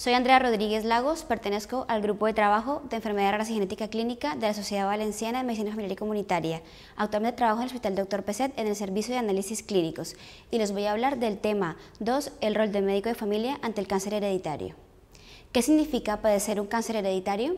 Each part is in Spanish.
Soy Andrea Rodríguez Lagos, pertenezco al Grupo de Trabajo de Enfermedad Raza y Genética Clínica de la Sociedad Valenciana de Medicina Familiar y Comunitaria. Actualmente trabajo en el Hospital Dr. Peset en el Servicio de Análisis Clínicos y les voy a hablar del tema 2, el rol del médico de familia ante el cáncer hereditario. ¿Qué significa padecer un cáncer hereditario?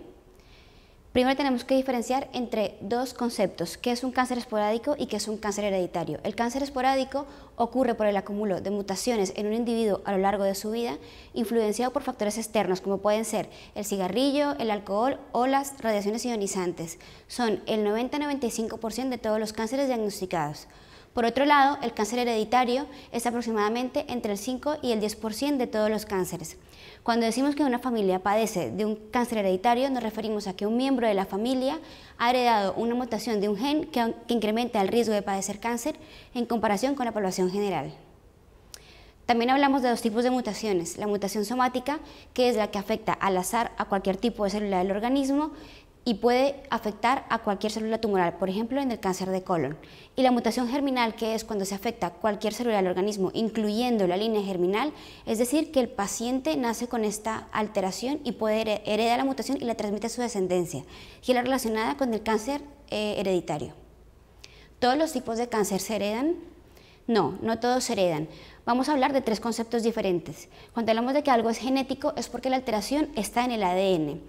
Primero tenemos que diferenciar entre dos conceptos, qué es un cáncer esporádico y qué es un cáncer hereditario. El cáncer esporádico ocurre por el acumulo de mutaciones en un individuo a lo largo de su vida, influenciado por factores externos como pueden ser el cigarrillo, el alcohol o las radiaciones ionizantes. Son el 90-95% de todos los cánceres diagnosticados. Por otro lado, el cáncer hereditario es aproximadamente entre el 5 y el 10% de todos los cánceres. Cuando decimos que una familia padece de un cáncer hereditario, nos referimos a que un miembro de la familia ha heredado una mutación de un gen que, incrementa el riesgo de padecer cáncer en comparación con la población general. También hablamos de dos tipos de mutaciones, la mutación somática, que es la que afecta al azar a cualquier tipo de célula del organismo, y puede afectar a cualquier célula tumoral, por ejemplo en el cáncer de colon. Y la mutación germinal, que es cuando se afecta a cualquier célula del organismo, incluyendo la línea germinal, es decir, que el paciente nace con esta alteración y puede heredar la mutación y la transmite a su descendencia, que la relacionada con el cáncer eh, hereditario. ¿Todos los tipos de cáncer se heredan? No, no todos se heredan. Vamos a hablar de tres conceptos diferentes. Cuando hablamos de que algo es genético es porque la alteración está en el ADN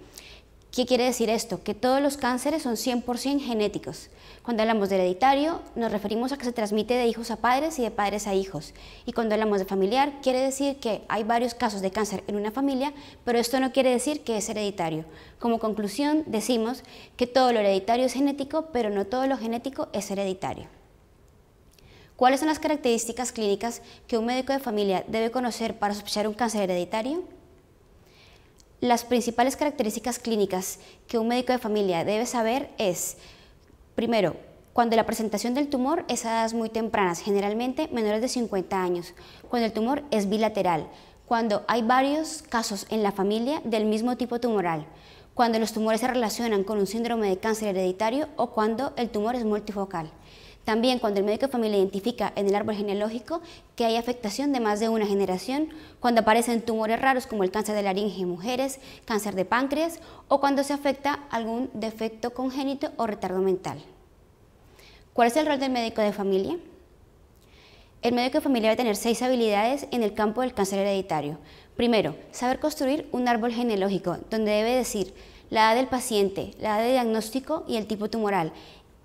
¿Qué quiere decir esto? Que todos los cánceres son 100% genéticos. Cuando hablamos de hereditario, nos referimos a que se transmite de hijos a padres y de padres a hijos. Y cuando hablamos de familiar, quiere decir que hay varios casos de cáncer en una familia, pero esto no quiere decir que es hereditario. Como conclusión, decimos que todo lo hereditario es genético, pero no todo lo genético es hereditario. ¿Cuáles son las características clínicas que un médico de familia debe conocer para sospechar un cáncer hereditario? Las principales características clínicas que un médico de familia debe saber es, primero, cuando la presentación del tumor es a edades muy tempranas, generalmente menores de 50 años, cuando el tumor es bilateral, cuando hay varios casos en la familia del mismo tipo tumoral, cuando los tumores se relacionan con un síndrome de cáncer hereditario o cuando el tumor es multifocal. También cuando el médico de familia identifica en el árbol genealógico que hay afectación de más de una generación, cuando aparecen tumores raros como el cáncer de laringe en mujeres, cáncer de páncreas o cuando se afecta algún defecto congénito o retardo mental. ¿Cuál es el rol del médico de familia? El médico de familia debe tener seis habilidades en el campo del cáncer hereditario. Primero, saber construir un árbol genealógico, donde debe decir la edad del paciente, la edad de diagnóstico y el tipo tumoral,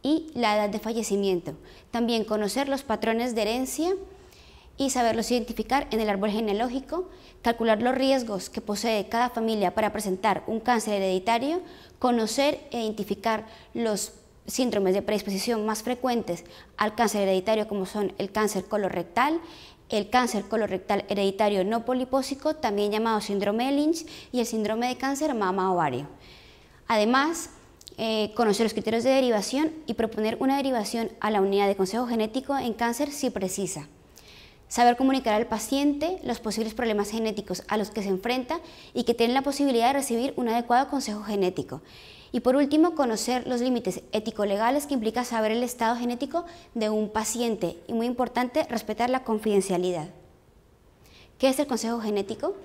y la edad de fallecimiento. También conocer los patrones de herencia y saberlos identificar en el árbol genealógico, calcular los riesgos que posee cada familia para presentar un cáncer hereditario, conocer e identificar los síndromes de predisposición más frecuentes al cáncer hereditario como son el cáncer colorectal, el cáncer colorectal hereditario no polipósico, también llamado síndrome de Lynch, y el síndrome de cáncer mama ovario. Además, eh, conocer los criterios de derivación y proponer una derivación a la unidad de consejo genético en cáncer si precisa. Saber comunicar al paciente los posibles problemas genéticos a los que se enfrenta y que tienen la posibilidad de recibir un adecuado consejo genético. Y por último, conocer los límites ético-legales que implica saber el estado genético de un paciente y muy importante, respetar la confidencialidad. ¿Qué es el consejo genético?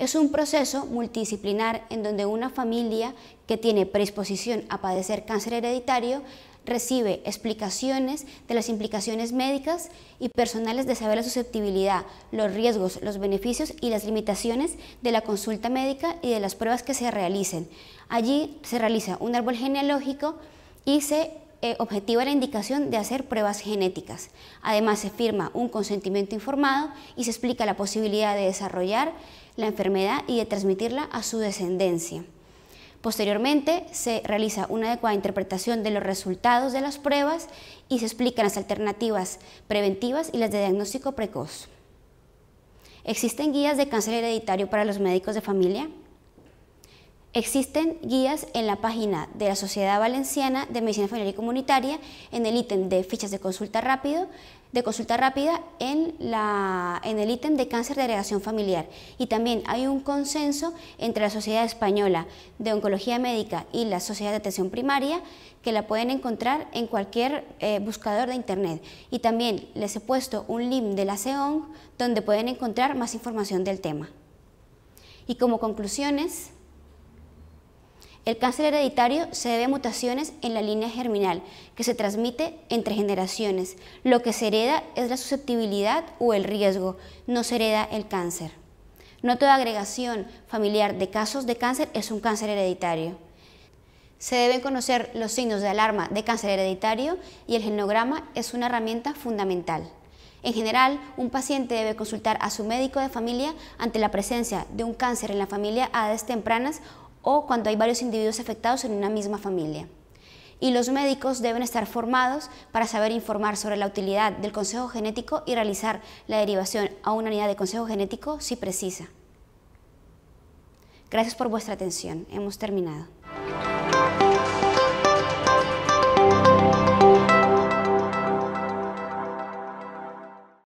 Es un proceso multidisciplinar en donde una familia que tiene predisposición a padecer cáncer hereditario recibe explicaciones de las implicaciones médicas y personales de saber la susceptibilidad, los riesgos, los beneficios y las limitaciones de la consulta médica y de las pruebas que se realicen. Allí se realiza un árbol genealógico y se eh, objetiva la indicación de hacer pruebas genéticas. Además, se firma un consentimiento informado y se explica la posibilidad de desarrollar la enfermedad y de transmitirla a su descendencia. Posteriormente, se realiza una adecuada interpretación de los resultados de las pruebas y se explican las alternativas preventivas y las de diagnóstico precoz. ¿Existen guías de cáncer hereditario para los médicos de familia? Existen guías en la página de la Sociedad Valenciana de Medicina Familiar y Comunitaria en el ítem de fichas de consulta rápido, de consulta rápida en, el ítem de cáncer de agregación familiar. Y también hay un consenso entre la Sociedad Española de Oncología Médica y la Sociedad de Atención Primaria que la pueden encontrar en cualquier eh, buscador de internet. Y también les he puesto un link de la Seong donde pueden encontrar más información del tema. Y como conclusiones, el cáncer hereditario se debe a mutaciones en la línea germinal que se transmite entre generaciones. Lo que se hereda es la susceptibilidad o el riesgo, no se hereda el cáncer. No toda agregación familiar de casos de cáncer es un cáncer hereditario. Se deben conocer los signos de alarma de cáncer hereditario y el genograma es una herramienta fundamental. En general, un paciente debe consultar a su médico de familia ante la presencia de un cáncer en la familia a edades tempranas o cuando hay varios individuos afectados en una misma familia. Y los médicos deben estar formados para saber informar sobre la utilidad del consejo genético y realizar la derivación a una unidad de consejo genético si precisa. Gracias por vuestra atención. Hemos terminado.